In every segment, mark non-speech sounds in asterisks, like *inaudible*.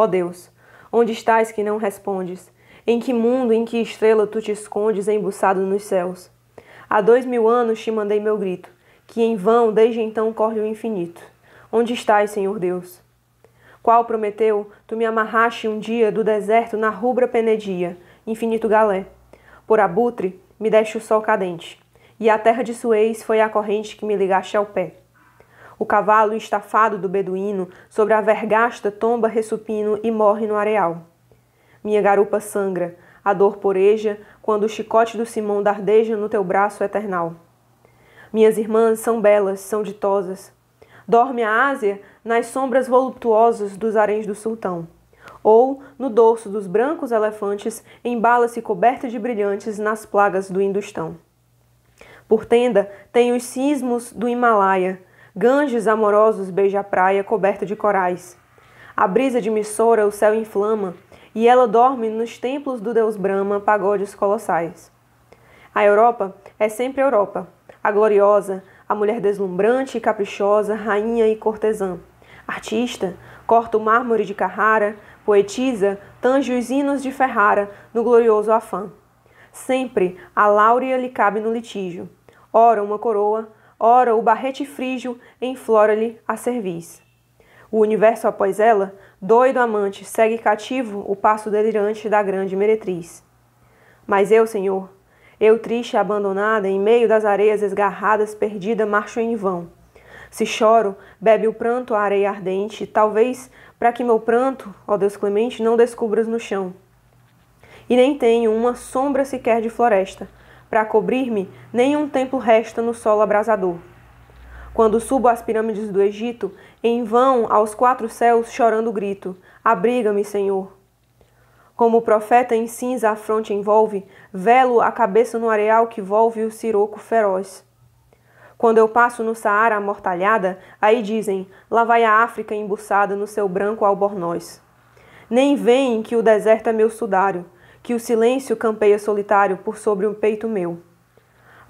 Ó oh Deus, onde estás que não respondes? Em que mundo, em que estrela tu te escondes embuçado nos céus? Há dois mil anos te mandei meu grito, que em vão desde então corre o infinito. Onde estás, Senhor Deus? Qual prometeu, tu me amarraste um dia do deserto na rubra penedia, infinito galé. Por abutre me deste o sol cadente, e a terra de Suez foi a corrente que me ligaste ao pé. O cavalo estafado do beduíno sobre a vergasta tomba ressupino e morre no areal. Minha garupa sangra, a dor poreja quando o chicote do Simão dardeja no teu braço eternal. Minhas irmãs são belas, são ditosas. Dorme a Ásia nas sombras voluptuosas dos haréns do sultão. Ou, no dorso dos brancos elefantes, embala-se coberta de brilhantes nas plagas do Industão. Por tenda tem os sismos do Himalaia, Ganges amorosos beija a praia coberta de corais. A brisa de Missoura o céu inflama, e ela dorme nos templos do deus Brahma, pagodes colossais. A Europa é sempre Europa, a gloriosa, a mulher deslumbrante e caprichosa, rainha e cortesã. Artista, corta o mármore de Carrara, poetisa, tange os hinos de Ferrara no glorioso afã. Sempre a láurea lhe cabe no litígio. Ora uma coroa, ora o barrete frígio enflora-lhe a cerviz. O universo após ela, doido amante, segue cativo o passo delirante da grande meretriz. Mas eu, Senhor, eu triste abandonada, em meio das areias esgarradas, perdida, marcho em vão. Se choro, bebe o pranto a areia ardente, talvez para que meu pranto, ó Deus clemente, não descubras no chão. E nem tenho uma sombra sequer de floresta, para cobrir-me, nenhum templo resta no solo abrasador. Quando subo às pirâmides do Egito, em vão aos quatro céus chorando grito: Abriga-me, Senhor. Como o profeta em cinza a fronte envolve, velo a cabeça no areal que volve o siroco feroz. Quando eu passo no Saara amortalhada, aí dizem: lá vai a África embuçada no seu branco albornoz. Nem veem que o deserto é meu sudário, que o silêncio campeia solitário por sobre um peito meu.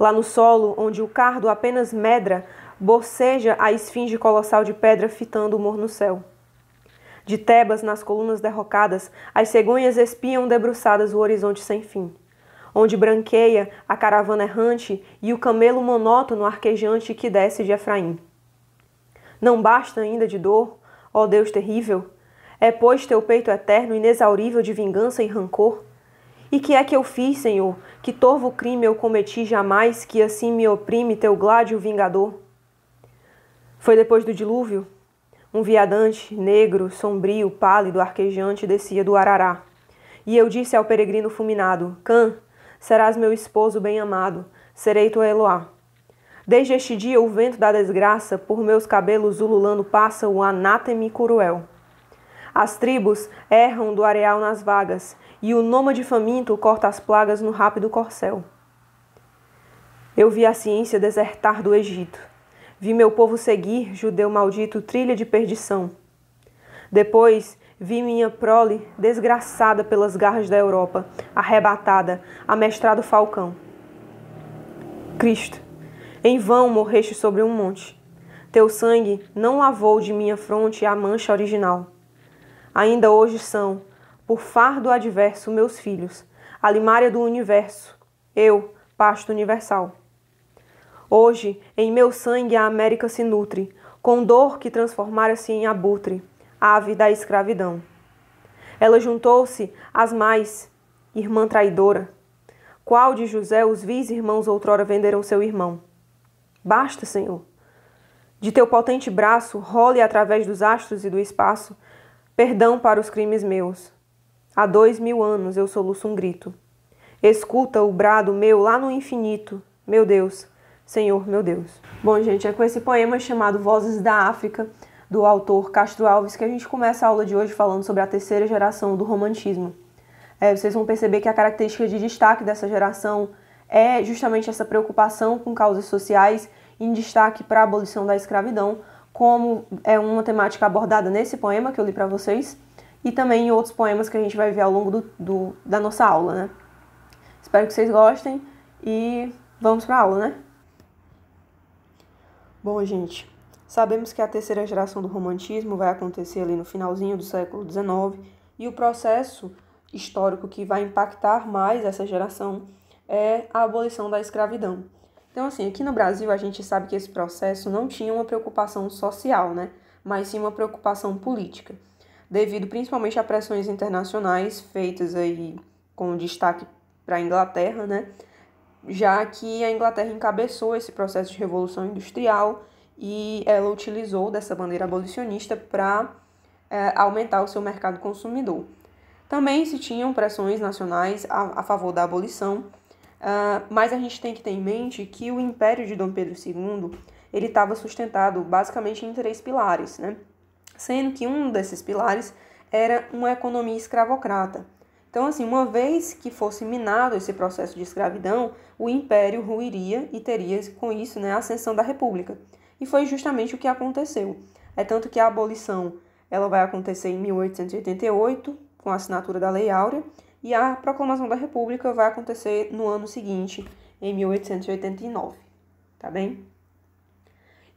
Lá no solo, onde o cardo apenas medra, borceja a esfinge colossal de pedra fitando o morno céu. De Tebas, nas colunas derrocadas, as cegonhas espiam debruçadas o horizonte sem fim, onde branqueia a caravana errante e o camelo monótono arquejante que desce de Efraim. Não basta ainda de dor, ó Deus terrível? É, pois, teu peito eterno, inexaurível de vingança e rancor? E que é que eu fiz, Senhor? Que torvo crime eu cometi jamais, que assim me oprime teu gládio vingador? Foi depois do dilúvio? Um viadante, negro, sombrio, pálido, arquejante, descia do Arará. E eu disse ao peregrino fulminado: Cã, serás meu esposo bem amado, serei tua Eloá. Desde este dia o vento da desgraça, por meus cabelos ululando, passa o anáteme cruel. As tribos erram do areal nas vagas, e o nômade faminto corta as plagas no rápido corcel. Eu vi a ciência desertar do Egito. Vi meu povo seguir, judeu maldito, trilha de perdição. Depois vi minha prole desgraçada pelas garras da Europa, arrebatada, amestrado falcão. Cristo, em vão morreste sobre um monte. Teu sangue não lavou de minha fronte a mancha original. Ainda hoje são, por fardo adverso meus filhos, a limária do universo, eu, pasto universal. Hoje, em meu sangue a América se nutre, com dor que transformara-se em abutre, ave da escravidão. Ela juntou-se às mais, irmã traidora. Qual de José os vis irmãos outrora venderam seu irmão? Basta, Senhor. De teu potente braço, role através dos astros e do espaço, perdão para os crimes meus. Há dois mil anos eu soluço um grito. Escuta o brado meu lá no infinito. Meu Deus, Senhor, meu Deus. Bom, gente, é com esse poema chamado Vozes da África, do autor Castro Alves, que a gente começa a aula de hoje falando sobre a terceira geração do romantismo. É, vocês vão perceber que a característica de destaque dessa geração é justamente essa preocupação com causas sociais, em destaque para a abolição da escravidão, como é uma temática abordada nesse poema que eu li para vocês e também em outros poemas que a gente vai ver ao longo do, do da nossa aula, né? Espero que vocês gostem e vamos para a aula, né? Bom, gente, sabemos que a terceira geração do romantismo vai acontecer ali no finalzinho do século XIX e o processo histórico que vai impactar mais essa geração é a abolição da escravidão. Então, assim, aqui no Brasil a gente sabe que esse processo não tinha uma preocupação social, né? Mas sim uma preocupação política devido principalmente a pressões internacionais feitas aí com destaque para a Inglaterra, né? Já que a Inglaterra encabeçou esse processo de revolução industrial e ela utilizou dessa bandeira abolicionista para é, aumentar o seu mercado consumidor. Também se tinham pressões nacionais a, a favor da abolição, uh, mas a gente tem que ter em mente que o império de Dom Pedro II ele estava sustentado basicamente em três pilares, né? sendo que um desses pilares era uma economia escravocrata. Então, assim, uma vez que fosse minado esse processo de escravidão, o império ruiria e teria com isso né, a ascensão da república. E foi justamente o que aconteceu. É tanto que a abolição ela vai acontecer em 1888, com a assinatura da Lei Áurea, e a proclamação da república vai acontecer no ano seguinte, em 1889. Tá bem?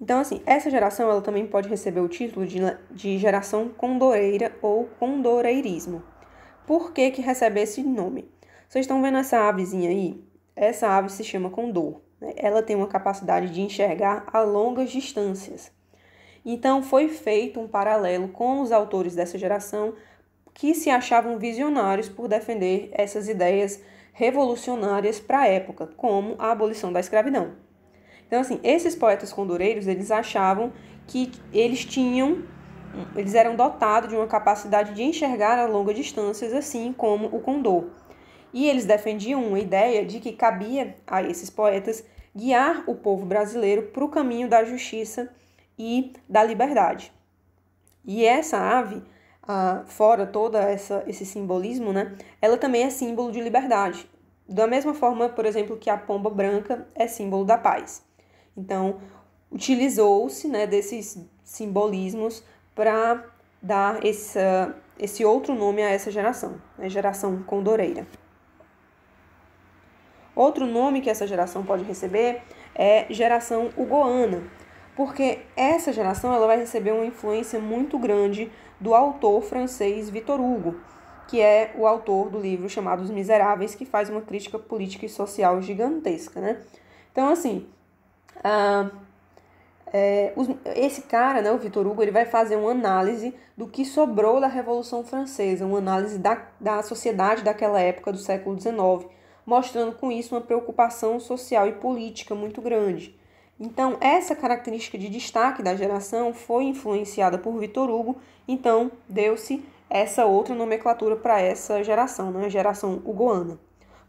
Então, assim, essa geração ela também pode receber o título de, de geração condoreira ou condoreirismo. Por que, que recebe esse nome? Vocês estão vendo essa avezinha aí? Essa ave se chama condor. Né? Ela tem uma capacidade de enxergar a longas distâncias. Então, foi feito um paralelo com os autores dessa geração que se achavam visionários por defender essas ideias revolucionárias para a época, como a abolição da escravidão. Então, assim, esses poetas condureiros, eles achavam que eles tinham, eles eram dotados de uma capacidade de enxergar a longas distâncias, assim como o condor. E eles defendiam uma ideia de que cabia a esses poetas guiar o povo brasileiro para o caminho da justiça e da liberdade. E essa ave, ah, fora todo esse simbolismo, né, ela também é símbolo de liberdade. Da mesma forma, por exemplo, que a pomba branca é símbolo da paz. Então, utilizou-se né, desses simbolismos para dar essa, esse outro nome a essa geração, a né, geração condoreira. Outro nome que essa geração pode receber é geração ugoana, porque essa geração ela vai receber uma influência muito grande do autor francês Victor Hugo, que é o autor do livro chamado Os Miseráveis, que faz uma crítica política e social gigantesca, né? Então, assim, ah, é, os, esse cara, né, o Vitor Hugo, ele vai fazer uma análise do que sobrou da Revolução Francesa, uma análise da, da sociedade daquela época do século XIX, mostrando com isso uma preocupação social e política muito grande. Então, essa característica de destaque da geração foi influenciada por Vitor Hugo, então deu-se essa outra nomenclatura para essa geração, né? a geração hugoana.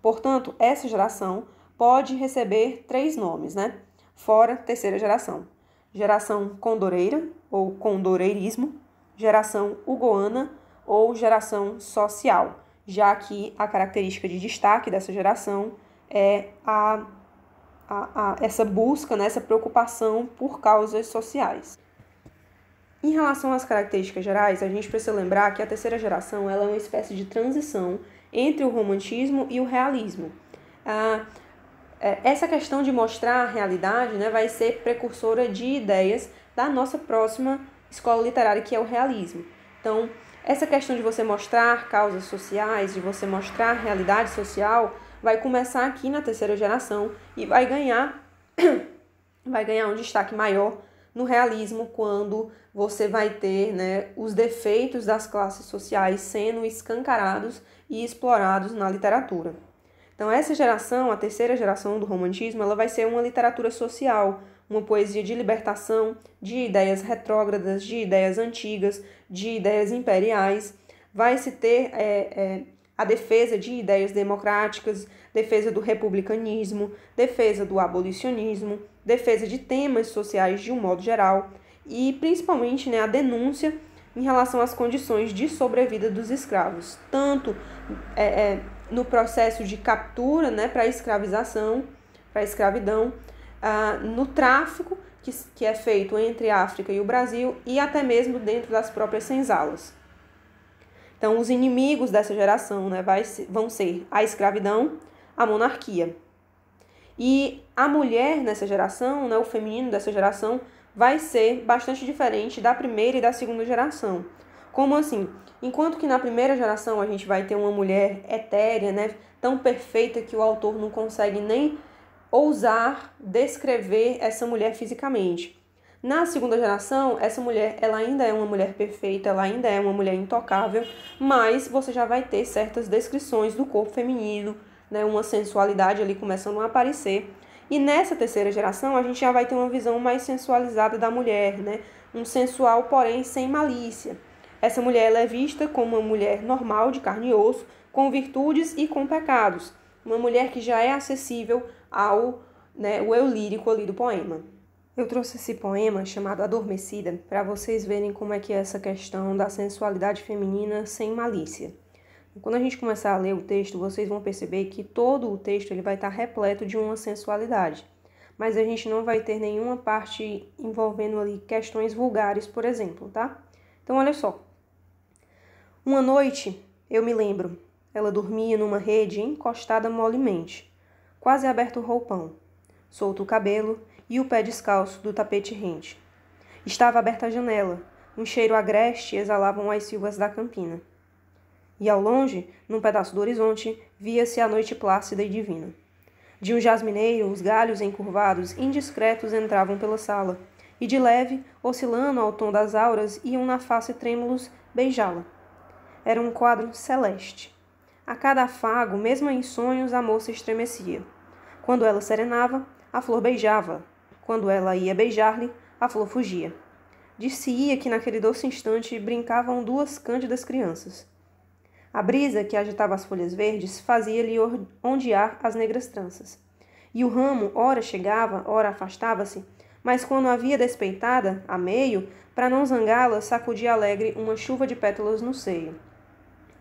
Portanto, essa geração pode receber três nomes, né? fora terceira geração. Geração condoreira ou condoreirismo, geração ugoana ou geração social, já que a característica de destaque dessa geração é a, a, a essa busca, né, essa preocupação por causas sociais. Em relação às características gerais, a gente precisa lembrar que a terceira geração ela é uma espécie de transição entre o romantismo e o realismo. Ah, é, essa questão de mostrar a realidade né, vai ser precursora de ideias da nossa próxima escola literária, que é o realismo. Então, essa questão de você mostrar causas sociais, de você mostrar realidade social, vai começar aqui na terceira geração e vai ganhar *coughs* vai ganhar um destaque maior no realismo quando você vai ter né, os defeitos das classes sociais sendo escancarados e explorados na literatura. Então essa geração, a terceira geração do romantismo, ela vai ser uma literatura social, uma poesia de libertação, de ideias retrógradas, de ideias antigas, de ideias imperiais. Vai se ter é, é, a defesa de ideias democráticas, defesa do republicanismo, defesa do abolicionismo, defesa de temas sociais de um modo geral e principalmente né, a denúncia em relação às condições de sobrevida dos escravos, tanto é, é, no processo de captura né, para escravização, para escravidão, ah, no tráfico que, que é feito entre a África e o Brasil e até mesmo dentro das próprias senzalas. Então, os inimigos dessa geração né, vai, vão ser a escravidão, a monarquia. E a mulher nessa geração, né, o feminino dessa geração, vai ser bastante diferente da primeira e da segunda geração. Como assim? Enquanto que na primeira geração a gente vai ter uma mulher etérea, né, tão perfeita que o autor não consegue nem ousar descrever essa mulher fisicamente. Na segunda geração, essa mulher, ela ainda é uma mulher perfeita, ela ainda é uma mulher intocável, mas você já vai ter certas descrições do corpo feminino, né, uma sensualidade ali começando a aparecer. E nessa terceira geração, a gente já vai ter uma visão mais sensualizada da mulher, né? Um sensual, porém sem malícia. Essa mulher ela é vista como uma mulher normal, de carne e osso, com virtudes e com pecados. Uma mulher que já é acessível ao né, o eu lírico ali do poema. Eu trouxe esse poema chamado Adormecida para vocês verem como é que é essa questão da sensualidade feminina sem malícia. Quando a gente começar a ler o texto, vocês vão perceber que todo o texto ele vai estar repleto de uma sensualidade, mas a gente não vai ter nenhuma parte envolvendo ali questões vulgares, por exemplo, tá? Então olha só. Uma noite, eu me lembro, ela dormia numa rede encostada molemente, quase aberto o roupão, solto o cabelo e o pé descalço do tapete rente. Estava aberta a janela, um cheiro agreste exalavam as silvas da campina e ao longe, num pedaço do horizonte, via-se a noite plácida e divina. De um jasmineiro, os galhos encurvados, indiscretos, entravam pela sala, e de leve, oscilando ao tom das auras, iam na face trêmulos beijá-la. Era um quadro celeste. A cada afago, mesmo em sonhos, a moça estremecia. Quando ela serenava, a flor beijava. Quando ela ia beijar-lhe, a flor fugia. Dir-se-ia que naquele doce instante brincavam duas cândidas crianças. A brisa que agitava as folhas verdes fazia-lhe ondear as negras tranças. E o ramo, ora chegava, ora afastava-se, mas quando havia despeitada, a meio, para não zangá-la, sacudia alegre uma chuva de pétalas no seio.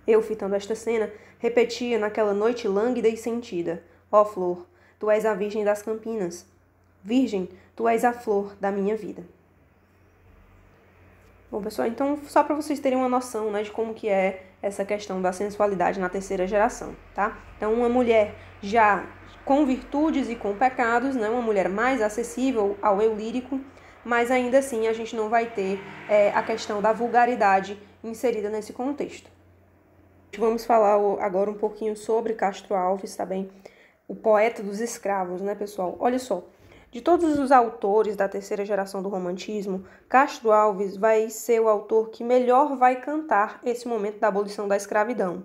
Eu, fitando esta cena, repetia naquela noite lânguida e sentida: Ó oh, flor, tu és a virgem das Campinas. Virgem, tu és a flor da minha vida. Bom, pessoal, então só para vocês terem uma noção né, de como que é essa questão da sensualidade na terceira geração, tá? Então, uma mulher já com virtudes e com pecados, né? uma mulher mais acessível ao eu lírico, mas ainda assim a gente não vai ter é, a questão da vulgaridade inserida nesse contexto. Vamos falar agora um pouquinho sobre Castro Alves, tá bem? O poeta dos escravos, né, pessoal? Olha só, de todos os autores da terceira geração do romantismo, Castro Alves vai ser o autor que melhor vai cantar esse momento da abolição da escravidão.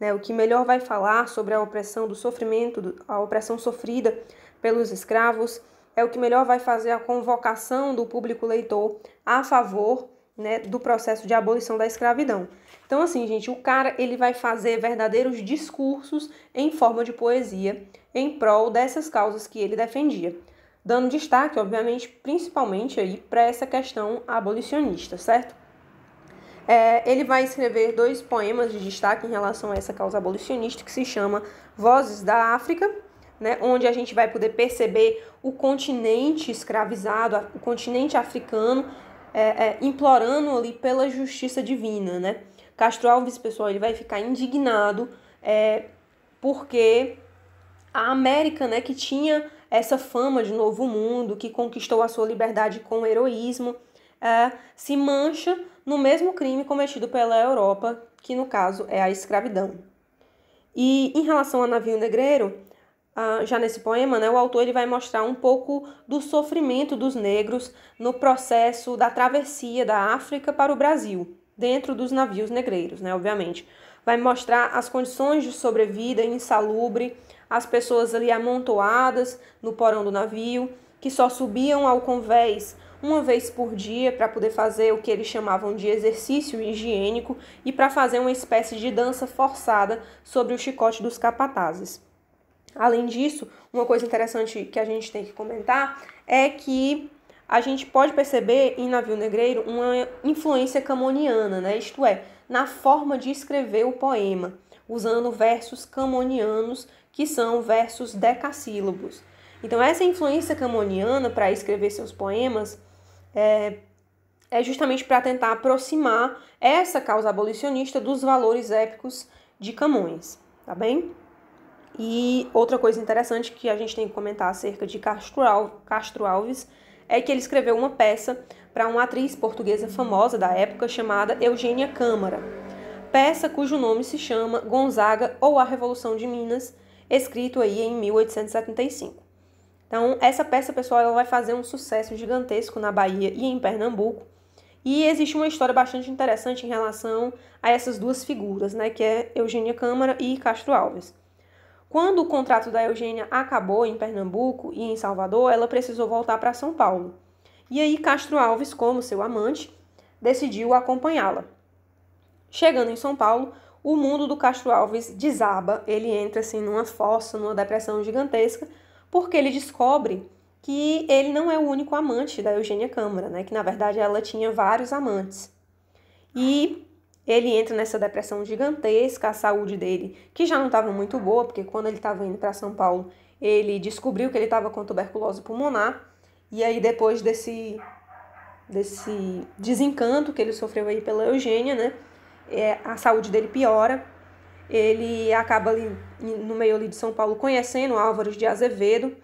Né, o que melhor vai falar sobre a opressão do sofrimento, a opressão sofrida pelos escravos, é o que melhor vai fazer a convocação do público leitor a favor né, do processo de abolição da escravidão. Então, assim, gente, o cara ele vai fazer verdadeiros discursos em forma de poesia em prol dessas causas que ele defendia dando destaque, obviamente, principalmente aí para essa questão abolicionista, certo? É, ele vai escrever dois poemas de destaque em relação a essa causa abolicionista que se chama Vozes da África, né, onde a gente vai poder perceber o continente escravizado, o continente africano é, é, implorando ali pela justiça divina, né? Castro Alves, pessoal, ele vai ficar indignado é, porque a América, né, que tinha essa fama de novo mundo, que conquistou a sua liberdade com heroísmo, é, se mancha no mesmo crime cometido pela Europa, que no caso é a escravidão. E em relação ao Navio Negreiro, uh, já nesse poema, né, o autor ele vai mostrar um pouco do sofrimento dos negros no processo da travessia da África para o Brasil, dentro dos navios negreiros, né, obviamente. Vai mostrar as condições de sobrevida insalubre as pessoas ali amontoadas no porão do navio, que só subiam ao convés uma vez por dia para poder fazer o que eles chamavam de exercício higiênico e para fazer uma espécie de dança forçada sobre o chicote dos capatazes. Além disso, uma coisa interessante que a gente tem que comentar é que a gente pode perceber em Navio Negreiro uma influência camoniana, né? isto é, na forma de escrever o poema, usando versos camonianos que são versos decassílabos. Então, essa influência camoniana para escrever seus poemas é, é justamente para tentar aproximar essa causa abolicionista dos valores épicos de Camões, tá bem? E outra coisa interessante que a gente tem que comentar acerca de Castro Alves é que ele escreveu uma peça para uma atriz portuguesa famosa da época chamada Eugênia Câmara, peça cujo nome se chama Gonzaga ou a Revolução de Minas, escrito aí em 1875. Então, essa peça, pessoal, ela vai fazer um sucesso gigantesco na Bahia e em Pernambuco. E existe uma história bastante interessante em relação a essas duas figuras, né, que é Eugênia Câmara e Castro Alves. Quando o contrato da Eugênia acabou em Pernambuco e em Salvador, ela precisou voltar para São Paulo. E aí Castro Alves, como seu amante, decidiu acompanhá-la. Chegando em São Paulo, o mundo do Castro Alves desaba, ele entra assim numa fossa, numa depressão gigantesca, porque ele descobre que ele não é o único amante da Eugênia Câmara, né? Que na verdade ela tinha vários amantes. E ele entra nessa depressão gigantesca, a saúde dele, que já não estava muito boa, porque quando ele estava indo para São Paulo, ele descobriu que ele estava com tuberculose pulmonar. E aí depois desse desse desencanto que ele sofreu aí pela Eugênia, né? é, a saúde dele piora. Ele acaba ali no meio ali de São Paulo conhecendo Álvares de Azevedo,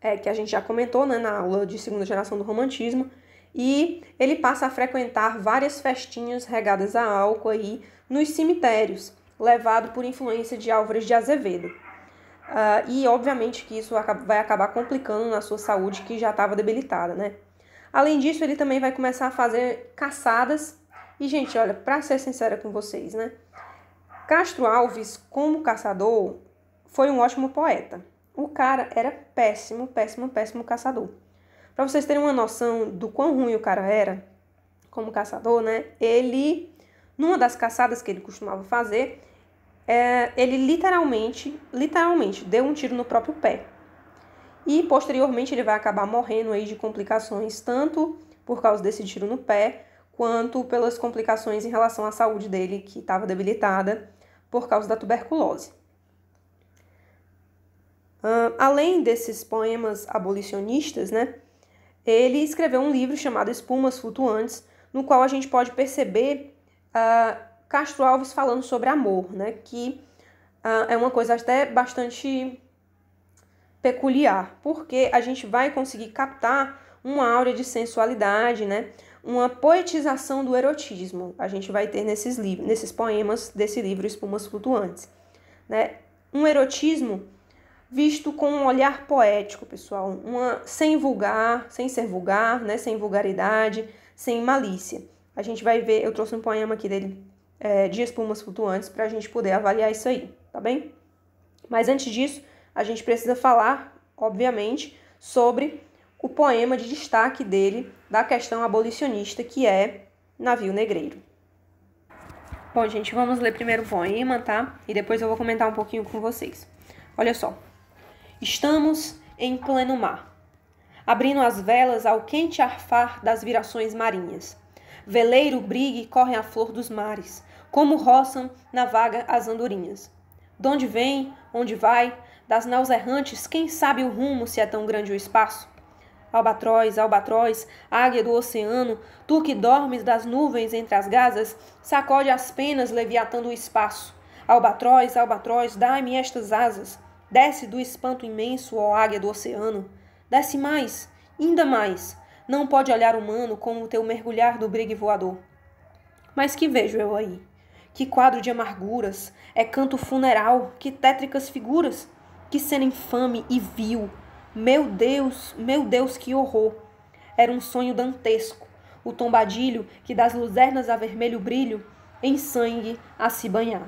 é, que a gente já comentou né, na aula de segunda geração do romantismo, e ele passa a frequentar várias festinhas regadas a álcool aí nos cemitérios, levado por influência de Álvares de Azevedo. Uh, e obviamente que isso vai acabar complicando na sua saúde que já estava debilitada, né? Além disso, ele também vai começar a fazer caçadas e, gente, olha, para ser sincera com vocês, né? Castro Alves, como caçador, foi um ótimo poeta. O cara era péssimo, péssimo, péssimo caçador. Para vocês terem uma noção do quão ruim o cara era como caçador, né? Ele, numa das caçadas que ele costumava fazer, é, ele literalmente, literalmente deu um tiro no próprio pé. E posteriormente ele vai acabar morrendo aí de complicações, tanto por causa desse tiro no pé, quanto pelas complicações em relação à saúde dele, que estava debilitada por causa da tuberculose. Uh, além desses poemas abolicionistas, né, ele escreveu um livro chamado Espumas Flutuantes, no qual a gente pode perceber uh, Castro Alves falando sobre amor, né, que uh, é uma coisa até bastante peculiar, porque a gente vai conseguir captar uma áurea de sensualidade, né, uma poetização do erotismo. A gente vai ter nesses, livros, nesses poemas desse livro Espumas Flutuantes. Né? Um erotismo visto com um olhar poético, pessoal, uma sem vulgar, sem ser vulgar, né? sem vulgaridade, sem malícia. A gente vai ver, eu trouxe um poema aqui dele é, de espumas flutuantes para a gente poder avaliar isso aí, tá bem? Mas antes disso, a gente precisa falar, obviamente, sobre o poema de destaque dele, da questão abolicionista que é Navio Negreiro. Bom, gente, vamos ler primeiro o poema, tá? E depois eu vou comentar um pouquinho com vocês. Olha só. Estamos em pleno mar, abrindo as velas ao quente arfar das virações marinhas. Veleiro brigue corre a flor dos mares, como roçam na vaga as andorinhas. Donde vem, onde vai, das naus errantes, quem sabe o rumo se é tão grande o espaço? Albatroz, albatroz, águia do oceano, tu que dormes das nuvens entre as gazas, sacode as penas leviatando o espaço. Albatroz, albatroz, dai-me estas asas. Desce do espanto imenso, ó águia do oceano. Desce mais, ainda mais. Não pode olhar humano como o teu mergulhar do brigue voador. Mas que vejo eu aí? Que quadro de amarguras, é canto funeral, que tétricas figuras, que cena infame e vil meu Deus, meu Deus, que horror! Era um sonho dantesco. O tombadilho que das luzernas a vermelho brilho, em sangue a se banhar.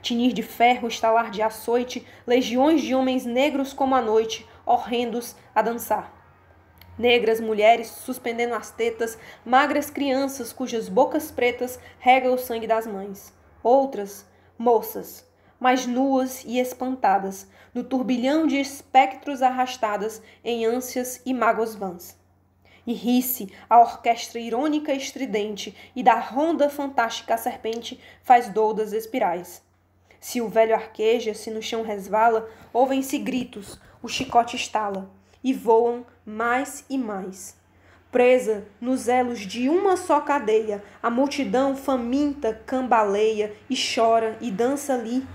Tinir de ferro, estalar de açoite, legiões de homens negros como a noite, horrendos a dançar. Negras mulheres suspendendo as tetas, magras crianças cujas bocas pretas rega o sangue das mães. Outras, moças, mas nuas e espantadas, no turbilhão de espectros arrastadas em ânsias e mágoas vãs. E ri-se a orquestra irônica estridente, e da ronda fantástica a serpente faz doudas espirais. Se o velho arqueja, se no chão resvala, ouvem-se gritos, o chicote estala, e voam mais e mais. Presa nos elos de uma só cadeia, a multidão faminta cambaleia e chora e dança ali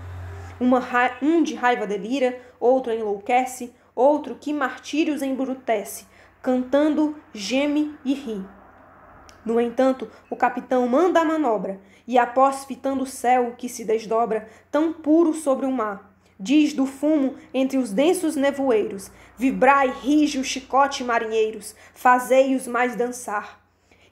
um de raiva delira, outro enlouquece, outro que martírios embrutece, cantando, geme e ri. No entanto, o capitão manda a manobra, e após fitando o céu que se desdobra, tão puro sobre o mar, diz do fumo entre os densos nevoeiros: Vibrai, rige o chicote marinheiros, fazei-os mais dançar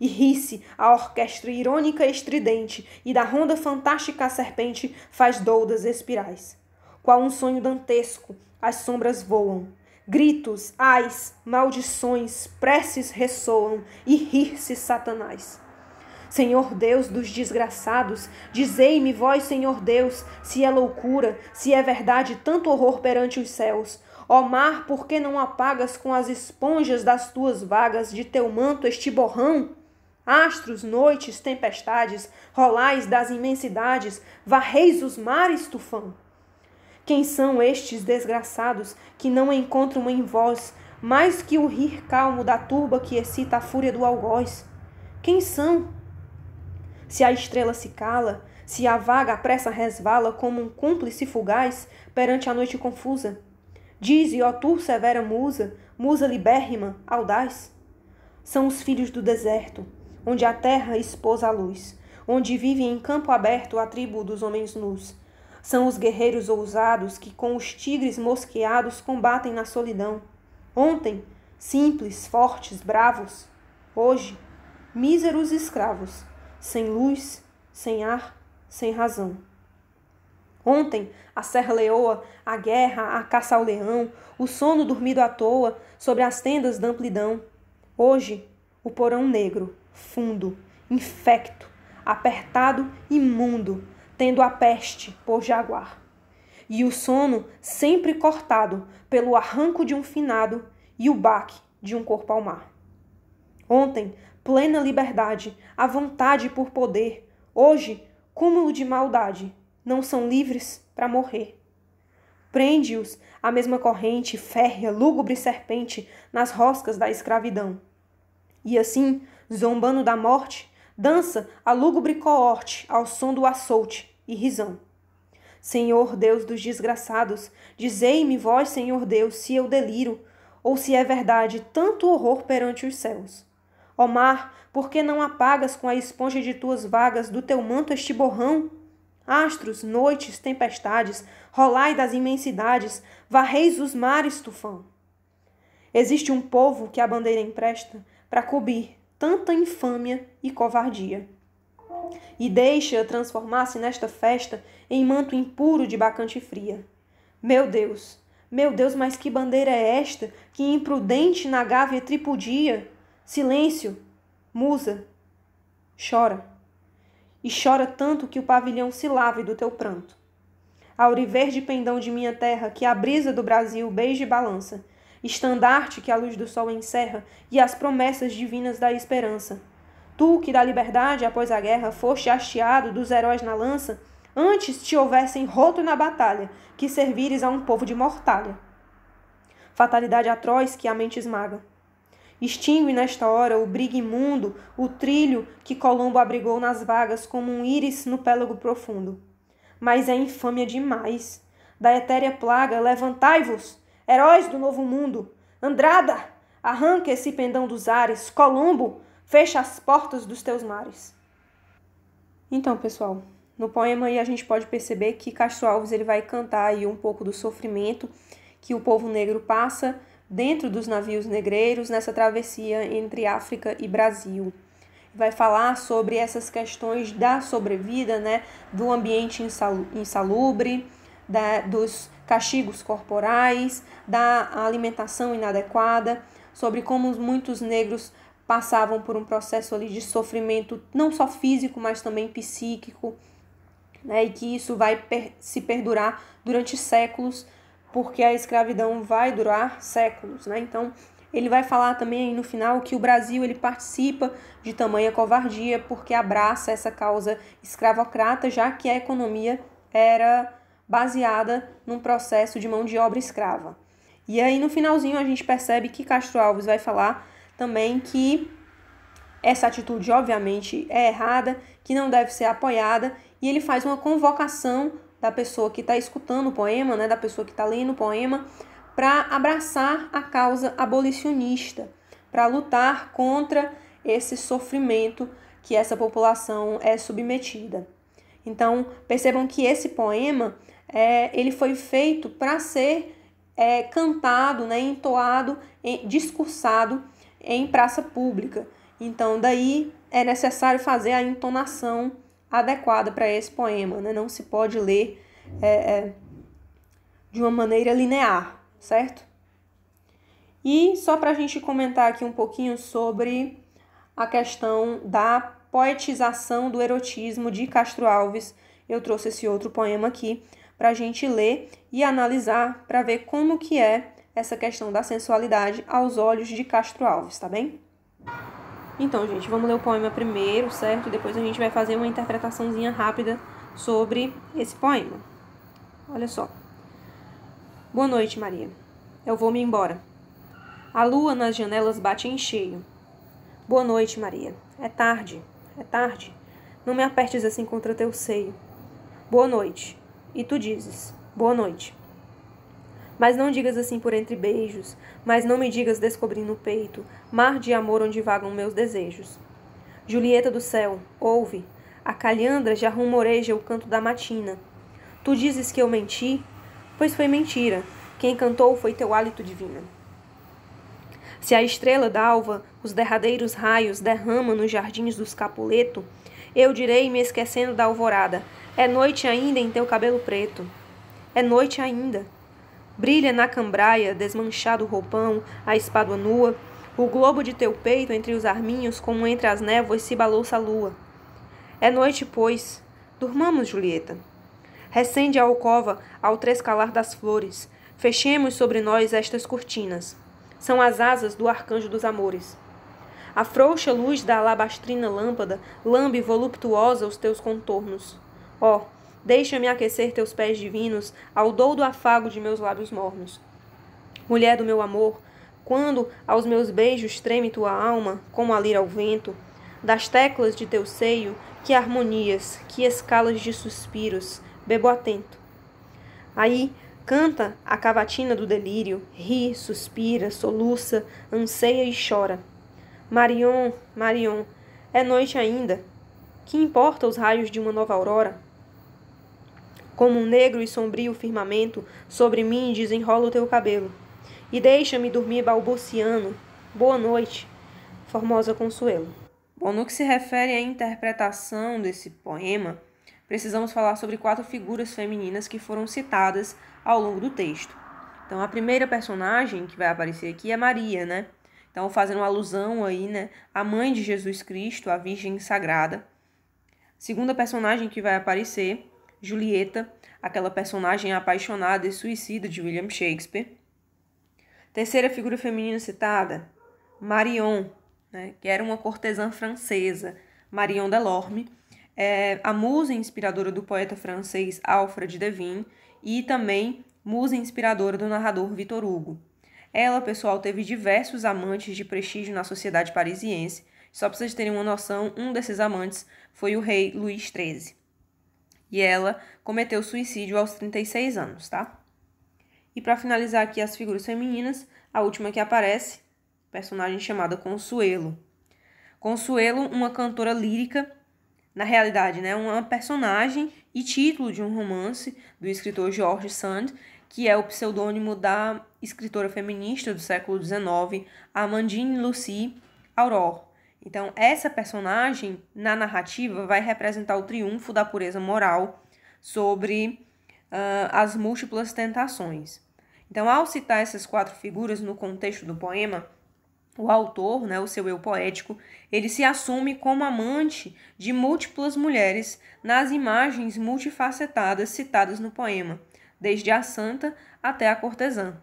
e ri-se a orquestra irônica estridente, e da ronda fantástica a serpente faz doudas espirais. Qual um sonho dantesco, as sombras voam. Gritos, ais, maldições, preces ressoam, e rir-se Satanás. Senhor Deus dos desgraçados, dizei-me, vós, Senhor Deus, se é loucura, se é verdade tanto horror perante os céus. Ó mar, por que não apagas com as esponjas das tuas vagas de teu manto este borrão? Astros, noites, tempestades, rolais das imensidades, varreis os mares, tufão. Quem são estes desgraçados que não encontram em vós mais que o rir calmo da turba que excita a fúria do algoz? Quem são? Se a estrela se cala, se a vaga pressa resvala como um cúmplice fugaz perante a noite confusa. Dize, ó tu, severa musa, musa libérrima, audaz. São os filhos do deserto, onde a terra expôs a luz, onde vive em campo aberto a tribo dos homens nus. São os guerreiros ousados que com os tigres mosqueados combatem na solidão. Ontem, simples, fortes, bravos. Hoje, míseros escravos, sem luz, sem ar, sem razão. Ontem, a Serra Leoa, a guerra, a caça ao leão, o sono dormido à toa sobre as tendas da amplidão. Hoje, o porão negro, fundo, infecto, apertado, imundo, tendo a peste por jaguar. E o sono sempre cortado pelo arranco de um finado e o baque de um corpo ao mar. Ontem, plena liberdade, a vontade por poder, hoje, cúmulo de maldade, não são livres para morrer. Prende-os a mesma corrente férrea, lúgubre serpente nas roscas da escravidão. E assim zombando da morte, dança a lúgubre coorte ao som do açoute e risão. Senhor Deus dos desgraçados, dizei-me vós, Senhor Deus, se eu deliro, ou se é verdade tanto horror perante os céus. Ó mar, por que não apagas com a esponja de tuas vagas do teu manto este borrão? Astros, noites, tempestades, rolai das imensidades, varreis os mares, tufão. Existe um povo que a bandeira empresta para cobrir tanta infâmia e covardia. E deixa transformar-se nesta festa em manto impuro de bacante fria. Meu Deus, meu Deus, mas que bandeira é esta que imprudente na gávea tripudia? Silêncio, musa, chora. E chora tanto que o pavilhão se lave do teu pranto. Auriverde pendão de minha terra, que a brisa do Brasil beija e balança, estandarte que a luz do sol encerra, e as promessas divinas da esperança. Tu, que da liberdade após a guerra foste hasteado dos heróis na lança, antes te houvessem roto na batalha, que servires a um povo de mortalha. Fatalidade atroz que a mente esmaga. Extingue nesta hora o brigue imundo, o trilho que Colombo abrigou nas vagas como um íris no pélago profundo. Mas é infâmia demais. Da etérea plaga, levantai-vos! heróis do novo mundo. Andrada, arranca esse pendão dos ares. Colombo, fecha as portas dos teus mares. Então, pessoal, no poema aí a gente pode perceber que Castro Alves ele vai cantar aí um pouco do sofrimento que o povo negro passa dentro dos navios negreiros nessa travessia entre África e Brasil vai falar sobre essas questões da sobrevida, né, do ambiente insalubre, da, dos castigos corporais, da alimentação inadequada, sobre como muitos negros passavam por um processo ali de sofrimento não só físico, mas também psíquico, né? E que isso vai per se perdurar durante séculos, porque a escravidão vai durar séculos, né? Então, ele vai falar também no final que o Brasil ele participa de tamanha covardia porque abraça essa causa escravocrata, já que a economia era baseada num processo de mão de obra escrava. E aí no finalzinho a gente percebe que Castro Alves vai falar também que essa atitude obviamente é errada, que não deve ser apoiada, e ele faz uma convocação da pessoa que está escutando o poema, né, da pessoa que está lendo o poema, para abraçar a causa abolicionista, para lutar contra esse sofrimento que essa população é submetida. Então, percebam que esse poema é, ele foi feito para ser é, cantado, né, entoado, em, discursado em praça pública. Então, daí é necessário fazer a entonação adequada para esse poema. Né? Não se pode ler é, é de uma maneira linear, certo? E só para a gente comentar aqui um pouquinho sobre a questão da poetização do erotismo de Castro Alves, eu trouxe esse outro poema aqui, para a gente ler e analisar para ver como que é essa questão da sensualidade aos olhos de Castro Alves, tá bem? Então, gente, vamos ler o poema primeiro, certo? Depois a gente vai fazer uma interpretaçãozinha rápida sobre esse poema. Olha só. Boa noite, Maria. Eu vou me embora. A lua nas janelas bate em cheio. Boa noite, Maria. É tarde. É tarde. Não me apertes assim contra teu seio. Boa noite e tu dizes: Boa noite. Mas não digas assim por entre beijos, mas não me digas descobrindo o peito, mar de amor onde vagam meus desejos. Julieta do céu, ouve, a calhandra já rumoreja o canto da matina. Tu dizes que eu menti? Pois foi mentira, quem cantou foi teu hálito divino. Se a estrela d'alva os derradeiros raios derrama nos jardins dos Capuleto, eu direi, me esquecendo da alvorada: É noite ainda em teu cabelo preto. É noite ainda. Brilha na cambraia, desmanchado o roupão, a espádua nua. O globo de teu peito entre os arminhos, como entre as névoas, se balouça a lua. É noite, pois. Durmamos, Julieta. Recende a alcova ao trescalar das flores. Fechemos sobre nós estas cortinas. São as asas do arcanjo dos amores. A frouxa luz da alabastrina lâmpada lambe voluptuosa os teus contornos. Ó, oh, deixa-me aquecer teus pés divinos ao doudo afago de meus lábios mornos. Mulher do meu amor, quando aos meus beijos treme tua alma, como a lira ao vento, das teclas de teu seio, que harmonias, que escalas de suspiros, bebo atento. Aí, canta a cavatina do delírio, ri, suspira, soluça, anseia e chora Marion, Marion, é noite ainda. Que importa os raios de uma nova aurora? Como um negro e sombrio firmamento, sobre mim desenrola o teu cabelo. E deixa-me dormir balbuciando. Boa noite, Formosa Consuelo. Bom, no que se refere à interpretação desse poema, precisamos falar sobre quatro figuras femininas que foram citadas ao longo do texto. Então, a primeira personagem que vai aparecer aqui é Maria, né? Então, fazendo alusão aí, né, à mãe de Jesus Cristo, a Virgem Sagrada. Segunda personagem que vai aparecer, Julieta, aquela personagem apaixonada e suicida de William Shakespeare. Terceira figura feminina citada, Marion, né, que era uma cortesã francesa, Marion Delorme, é a musa inspiradora do poeta francês Alfred Devine e também musa inspiradora do narrador Victor Hugo. Ela, pessoal, teve diversos amantes de prestígio na sociedade parisiense. Só para vocês terem uma noção, um desses amantes foi o rei Luís XIII. E ela cometeu suicídio aos 36 anos, tá? E para finalizar aqui as figuras femininas, a última que aparece, personagem chamada Consuelo. Consuelo, uma cantora lírica, na realidade, né, uma personagem e título de um romance do escritor George Sand, que é o pseudônimo da escritora feminista do século XIX, Amandine Lucie Aurore. Então, essa personagem, na narrativa, vai representar o triunfo da pureza moral sobre uh, as múltiplas tentações. Então, ao citar essas quatro figuras no contexto do poema, o autor, né, o seu eu poético, ele se assume como amante de múltiplas mulheres nas imagens multifacetadas citadas no poema desde a santa até a cortesã.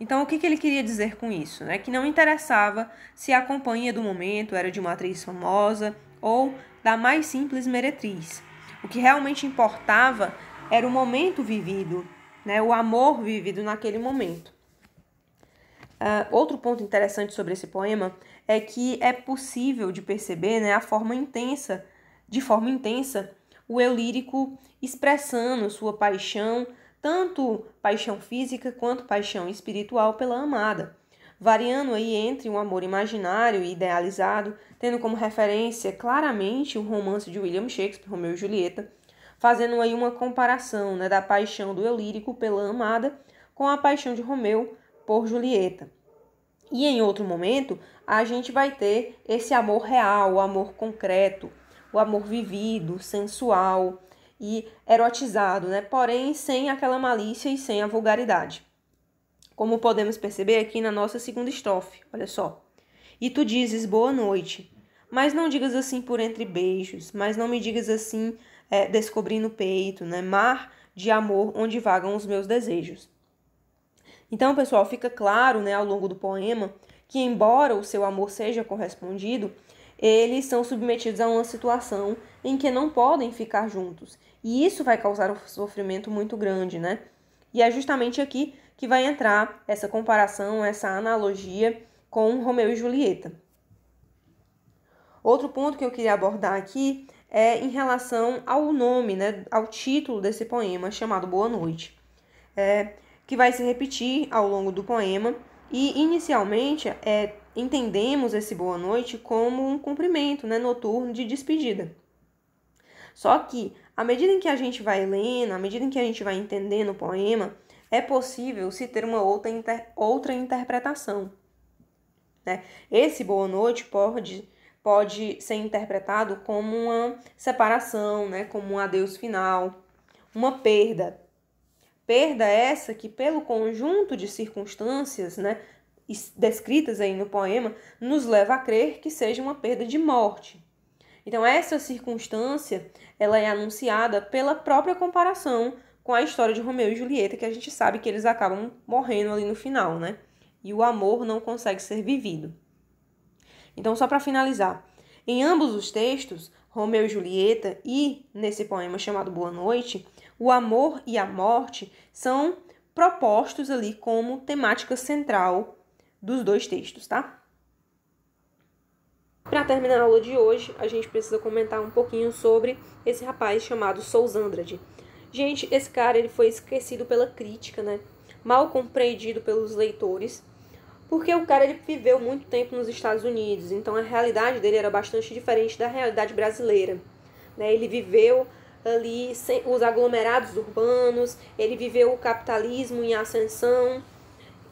Então, o que, que ele queria dizer com isso? Né? Que não interessava se a companhia do momento era de uma atriz famosa ou da mais simples meretriz. O que realmente importava era o momento vivido, né? o amor vivido naquele momento. Uh, outro ponto interessante sobre esse poema é que é possível de perceber né, a forma intensa, de forma intensa, o eu lírico expressando sua paixão tanto paixão física quanto paixão espiritual pela amada, variando aí entre um amor imaginário e idealizado, tendo como referência claramente o romance de William Shakespeare, Romeu e Julieta, fazendo aí uma comparação né, da paixão do eu lírico pela amada com a paixão de Romeu por Julieta. E em outro momento, a gente vai ter esse amor real, o amor concreto, o amor vivido, sensual, e erotizado, né? porém sem aquela malícia e sem a vulgaridade. Como podemos perceber aqui na nossa segunda estrofe, olha só. E tu dizes boa noite, mas não digas assim por entre beijos, mas não me digas assim é, descobrindo o peito, né? Mar de amor onde vagam os meus desejos. Então, pessoal, fica claro, né, ao longo do poema, que embora o seu amor seja correspondido, eles são submetidos a uma situação em que não podem ficar juntos. E isso vai causar um sofrimento muito grande, né? E é justamente aqui que vai entrar essa comparação, essa analogia com Romeu e Julieta. Outro ponto que eu queria abordar aqui é em relação ao nome, né, ao título desse poema chamado Boa Noite, é, que vai se repetir ao longo do poema e inicialmente é entendemos esse boa noite como um cumprimento né, noturno de despedida. Só que, à medida em que a gente vai lendo, à medida em que a gente vai entendendo o poema, é possível se ter uma outra, inter... outra interpretação. Né? Esse boa noite pode, pode ser interpretado como uma separação, né? como um adeus final, uma perda. Perda essa que, pelo conjunto de circunstâncias, né? descritas aí no poema nos leva a crer que seja uma perda de morte. Então essa circunstância, ela é anunciada pela própria comparação com a história de Romeu e Julieta, que a gente sabe que eles acabam morrendo ali no final, né? E o amor não consegue ser vivido. Então só para finalizar, em ambos os textos, Romeu e Julieta e nesse poema chamado Boa Noite, o amor e a morte são propostos ali como temática central dos dois textos, tá? Para terminar a aula de hoje, a gente precisa comentar um pouquinho sobre esse rapaz chamado Sousandrade. Gente, esse cara ele foi esquecido pela crítica, né? Mal compreendido pelos leitores, porque o cara ele viveu muito tempo nos Estados Unidos, então a realidade dele era bastante diferente da realidade brasileira. Né? Ele viveu ali sem, os aglomerados urbanos, ele viveu o capitalismo em ascensão,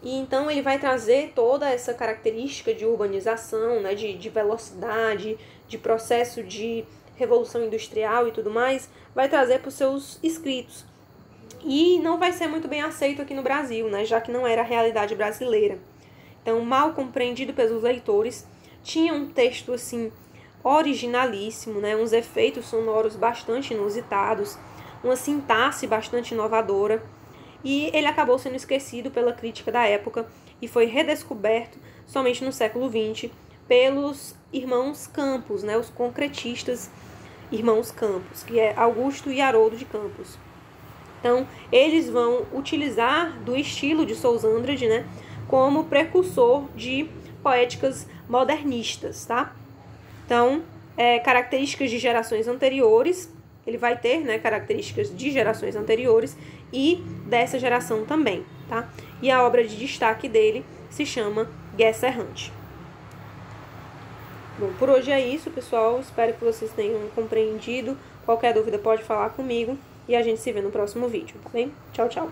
e então ele vai trazer toda essa característica de urbanização, né, de, de velocidade, de processo de revolução industrial e tudo mais, vai trazer para os seus escritos. E não vai ser muito bem aceito aqui no Brasil, né, já que não era a realidade brasileira. Então, mal compreendido pelos leitores, tinha um texto assim originalíssimo, né, uns efeitos sonoros bastante inusitados, uma sintaxe bastante inovadora e ele acabou sendo esquecido pela crítica da época e foi redescoberto somente no século XX pelos irmãos Campos, né, os concretistas irmãos Campos, que é Augusto e Haroldo de Campos. Então, eles vão utilizar do estilo de Sousandrade, né, como precursor de poéticas modernistas, tá? Então, é, características de gerações anteriores, ele vai ter, né, características de gerações anteriores e dessa geração também, tá? E a obra de destaque dele se chama Guerra Errante. Bom, por hoje é isso, pessoal. Espero que vocês tenham compreendido. Qualquer dúvida pode falar comigo e a gente se vê no próximo vídeo, tá bem? Tchau, tchau.